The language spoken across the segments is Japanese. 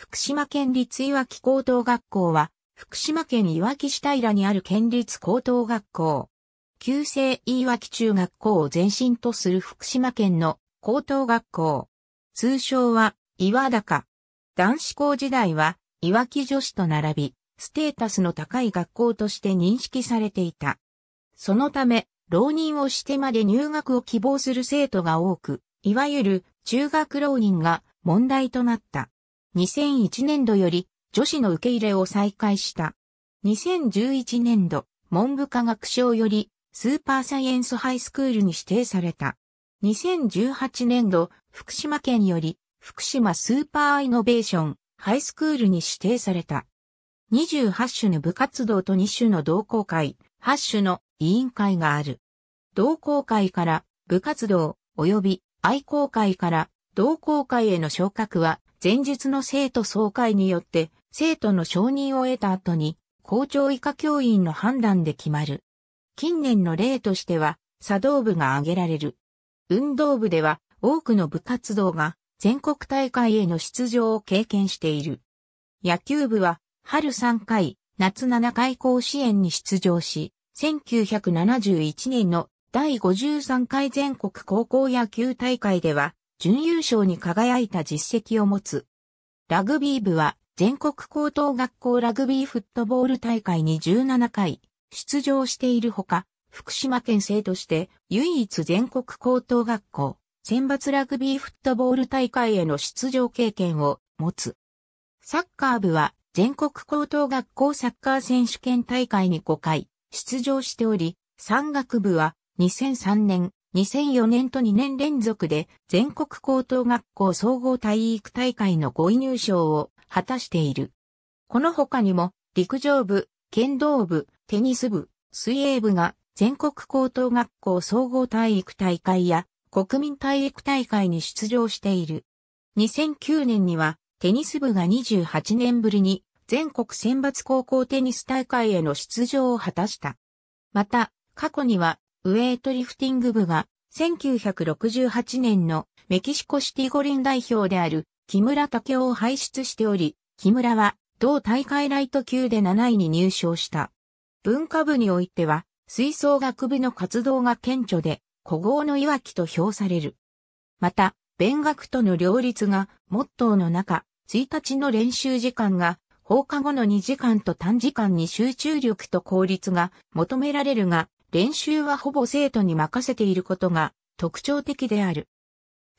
福島県立いわき高等学校は、福島県いわき市平にある県立高等学校。旧制いわき中学校を前身とする福島県の高等学校。通称は、岩高。男子校時代は、いわき女子と並び、ステータスの高い学校として認識されていた。そのため、浪人をしてまで入学を希望する生徒が多く、いわゆる中学浪人が問題となった。2001年度より女子の受け入れを再開した。2011年度、文部科学省よりスーパーサイエンスハイスクールに指定された。2018年度、福島県より福島スーパーイノベーションハイスクールに指定された。28種の部活動と2種の同好会、8種の委員会がある。同好会から部活動及び愛好会から同好会への昇格は前述の生徒総会によって生徒の承認を得た後に校長以下教員の判断で決まる。近年の例としては茶道部が挙げられる。運動部では多くの部活動が全国大会への出場を経験している。野球部は春3回、夏7回甲子園に出場し、1971年の第53回全国高校野球大会では準優勝に輝いた実績を持つ。ラグビー部は全国高等学校ラグビーフットボール大会に17回出場しているほか、福島県生として唯一全国高等学校選抜ラグビーフットボール大会への出場経験を持つ。サッカー部は全国高等学校サッカー選手権大会に5回出場しており、山岳部は2003年2004年と2年連続で全国高等学校総合体育大会の5位入賞を果たしている。この他にも陸上部、剣道部、テニス部、水泳部が全国高等学校総合体育大会や国民体育大会に出場している。2009年にはテニス部が28年ぶりに全国選抜高校テニス大会への出場を果たした。また、過去にはウェイトリフティング部が、1968年のメキシコシティ五輪代表である木村武雄を輩出しており、木村は同大会ライト級で7位に入賞した。文化部においては、吹奏楽部の活動が顕著で、古豪のいわきと評される。また、勉学との両立がモットーの中、1日の練習時間が放課後の2時間と短時間に集中力と効率が求められるが、練習はほぼ生徒に任せていることが特徴的である。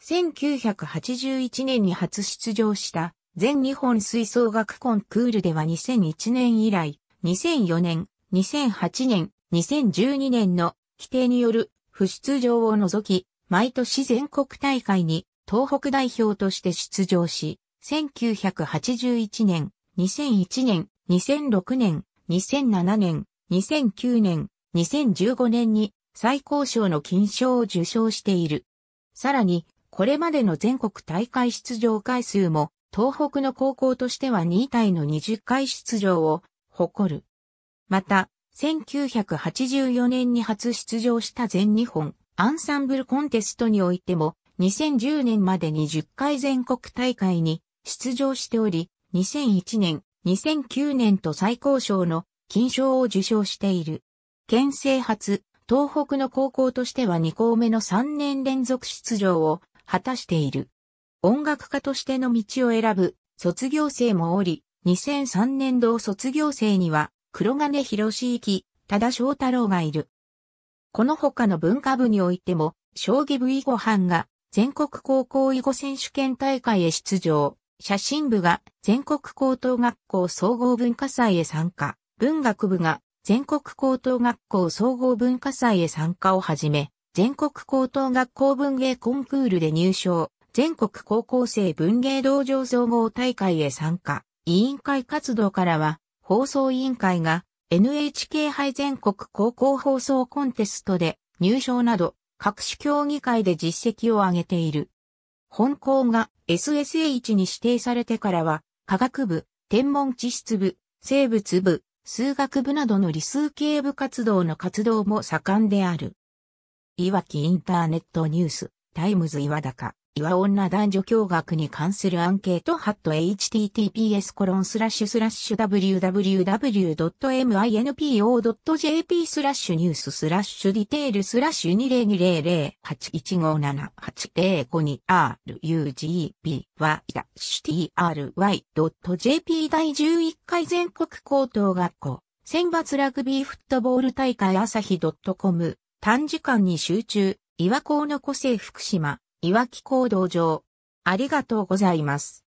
1981年に初出場した全日本吹奏楽コンクールでは2001年以来、2004年、2008年、2012年の規定による不出場を除き、毎年全国大会に東北代表として出場し、1981年、2001年、2006年、2007年、2009年、2015年に最高賞の金賞を受賞している。さらに、これまでの全国大会出場回数も、東北の高校としては2体の20回出場を誇る。また、1984年に初出場した全日本アンサンブルコンテストにおいても、2010年までに10回全国大会に出場しており、2001年、2009年と最高賞の金賞を受賞している。県政初、東北の高校としては2校目の3年連続出場を果たしている。音楽家としての道を選ぶ卒業生もおり、2003年度卒業生には黒金博士行、多田翔太郎がいる。この他の文化部においても、将棋部囲碁班が全国高校囲碁選手権大会へ出場、写真部が全国高等学校総合文化祭へ参加、文学部が全国高等学校総合文化祭へ参加をはじめ、全国高等学校文芸コンクールで入賞、全国高校生文芸道場総合大会へ参加、委員会活動からは、放送委員会が NHK 杯全国高校放送コンテストで入賞など、各種競技会で実績を上げている。本校が SSH に指定されてからは、科学部、天文地質部、生物部、数学部などの理数系部活動の活動も盛んである。いわきインターネットニュース、タイムズ岩高。岩女男女共学に関するアンケートハット https コロンスラッシュスラッシュ www.minpo.jp スラッシュニューススラッシュディテールスラッシュ2 0 2 0 0 8 1 5 7 8 0 5 2 r u g b y try.jp 第11回全国高等学校選抜ラグビーフットボール大会朝日 .com 短時間に集中岩高の個性福島いわき行動場。ありがとうございます。